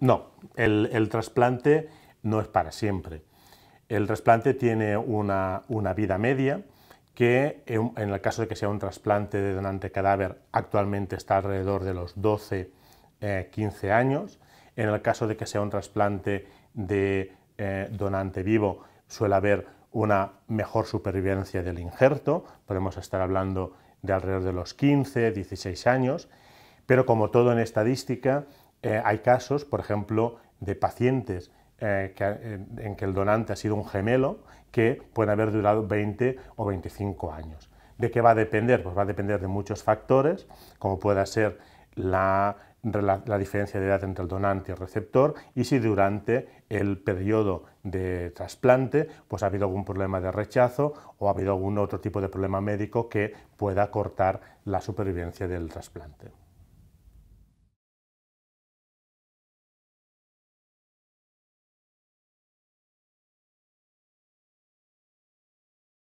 No, el, trasplante no es para siempre. El trasplante tiene una, vida media que en, el caso de que sea un trasplante de donante cadáver actualmente está alrededor de los 12, 15 eh, años. En el caso de que sea un trasplante de eh, donante vivo suele haber una mejor supervivencia del injerto, podemos estar hablando de alrededor de los 15, 16 años, pero como todo en estadística, eh, hay casos, por ejemplo, de pacientes eh, eh, en que el donante ha sido un gemelo que pueden haber durado 20 o 25 años. ¿De qué va a depender? Pues va a depender de muchos factores, como pueda ser la, diferencia de edad entre el donante y el receptor y si durante el periodo de trasplante pues ha habido algún problema de rechazo o ha habido algún otro tipo de problema médico que pueda cortar la supervivencia del trasplante.